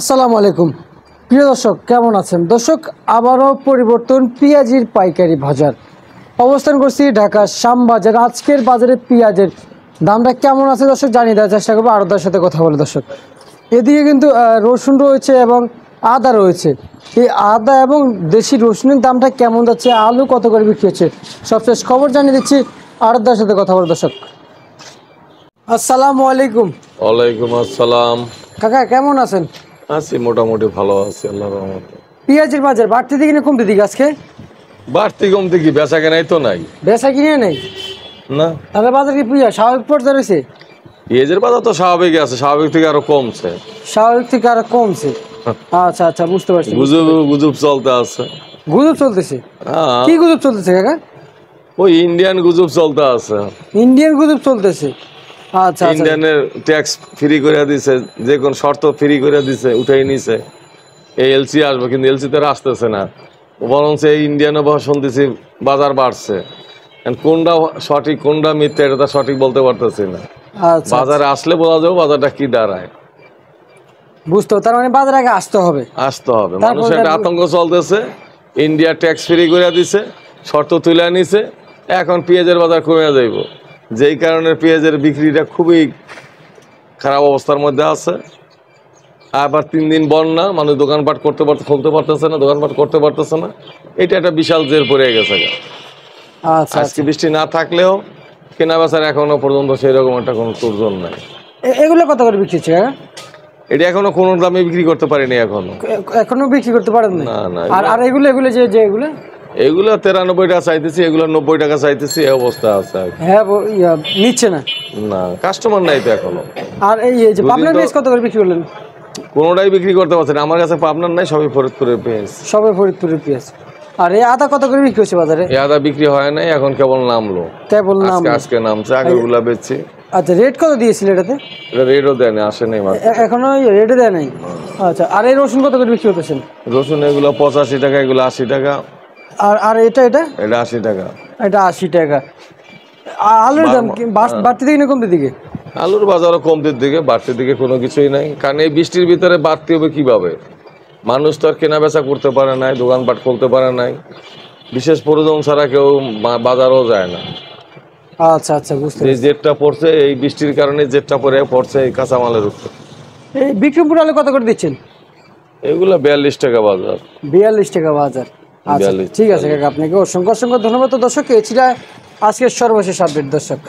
আসসালামু আলাইকুম প্রিয় দর্শক কেমন আছেন দর্শক আবারও পরিবর্তন পেঁয়াজির পাইকারি বাজার অবস্থান করছি ঢাকা শ্যামবাজার আজকের বাজারে পেঁয়াজের দামটা কেমন আছে দর্শক জানিয়ে দেওয়ার চেষ্টা করবো আরদার সাথে কথা বলে দর্শক এদিকে কিন্তু রসুন রয়েছে এবং আদা রয়েছে এই আদা এবং দেশি রসুনের দামটা কেমন যাচ্ছে আলু কত করে বিক্রি হচ্ছে সবশেষ খবর জানিয়ে দিচ্ছি আরদার সাথে কথা বলে দর্শক আসসালামু আলাইকুম ওয়ালাইকুম আসসালাম কাকা কেমন আছেন আছি মোটামুটি ভালো আছি আল্লাহ রহমতে পেঁয়াজের বাজার বাড়তি দিকে কমতে দিকে আজকে বাড়তি কমতে কি বেচা কেনাই তো নাই বেচা কিনে নেই না তাহলে বাজার কি পেঁয়াজ স্বাভাবিক পর্যায়ে রয়েছে পেঁয়াজের বাজার তো স্বাভাবিক আছে স্বাভাবিক থেকে আরো কমছে স্বাভাবিক থেকে আরো কমছে হ্যাঁ। আচ্ছা আচ্ছা বুঝতে পারছি গুজব গুজব চলতে আছে গুজব চলতেছে হ্যাঁ। কি গুজব চলতেছে কাকা ওই ইন্ডিয়ান গুজব চলতে আছে ইন্ডিয়ান গুজব চলতেছে আচ্ছা ইন্ডিয়ানের ট্যাক্স ফ্রি করে দিছে যে কোন শর্ত ফ্রি করে দিছে উঠাই নিছে এই এলসি আসবে কিন্তু এলসি তারা আসতেছে না বরঞ্চ এই ইন্ডিয়ানও শুনতেছি বাজার বাড়ছে কোনটা সঠিক কোনটা মিথ্যা এটা সঠিক বলতে পারতেছি না আচ্ছা, আচ্ছা। বাজারে আসলে বলা যাবে বাজারটা কি দাঁড়ায় বুঝতে তার মানে বাজারে আগে আসতে হবে আসতে হবে মানুষের একটা আতঙ্ক চলতেছে ইন্ডিয়া ট্যাক্স ফ্রি করে দিছে শর্ত তুলে নিছে এখন পেঁয়াজের বাজার কমে যাইব যেই কারণে পেঁয়াজের বিক্রিটা খুবই খারাপ অবস্থার মধ্যে আছে আবার তিন দিন বন্যা মানুষ দোকানপাট করতে পারতে খুলতে পারতেছে না দোকানপাট করতে পারতেছে না এটা একটা বিশাল জের পড়ে গেছে আচ্ছা, আজকে আচ্ছা। বৃষ্টি না থাকলেও কেনা বেচার এখনো পর্যন্ত রকম একটা কোনো তোরজন নাই এগুলো কত করে বিক্রি হচ্ছে হ্যাঁ? এটা এখনো কোনো দামে বিক্রি করতে পারিনি এখনো এখনো বিক্রি করতে পারেন না না আর এগুলো এগুলো যে এগুলো এগুলো তিরানব্বই টাকা চাইতেছি এগুলো নব্বই টাকা চাইতেছি এই অবস্থা আছে হ্যাঁ নিচ্ছে না না কাস্টমার নাই তো এখনো আর এই যে পাবনার পেঁয়াজ কত করে বিক্রি করলেন কোনোটাই বিক্রি করতে পারছেন আমার কাছে পাবনার নাই সবই ফরিদপুরের পেঁয়াজ সবই ফরিদপুরের পেঁয়াজ আর এই আদা কত করে বিক্রি হচ্ছে বাজারে এই আদা বিক্রি হয় নাই এখন কেবল নামলো কেবল নাম আজকে নামছে আচ্ছা, আগেগুলা বেচছি আচ্ছা রেট কত দিয়েছিল এটাতে এটা রেটও দেয় না আসে নাই এখনো রেটে দেয় নাই আচ্ছা আর এই রসুন কত করে বিক্রি করতেছেন রসুন এগুলো পঁচাশি টাকা এগুলো আশি টাকা আর আর এটা এটা এটা আশি টাকা এটা আশি টাকা আলুর দাম হ্যাঁ। বাড়তি দিকে না কমতে দিকে আলুর বাজারও কমতির দিকে বাড়তির দিকে কোনো কিছুই নাই কারণ এই বৃষ্টির ভিতরে বাড়তি হবে কীভাবে মানুষ তো আর কেনা বেচা করতে পারে নাই দোকানপাট খুলতে পারে নাই বিশেষ প্রয়োজন ছাড়া কেউ বাজারও যায় না আচ্ছা আচ্ছা বুঝতে এই জেটটা পড়ছে এই বৃষ্টির কারণে জেটটা পরে পড়ছে এই কাঁচামালের উপর এই বিক্রমপুর আলু কত করে দিচ্ছেন এগুলো বিয়াল্লিশ টাকা বাজার বিয়াল্লিশ টাকা বাজার আচ্ছা, ঠিক আছে কাকা আপনাকে অসংখ্য অসংখ্য ধন্যবাদ তো দর্শক এছিরা আজকের সর্বশেষ আপডেট দর্শক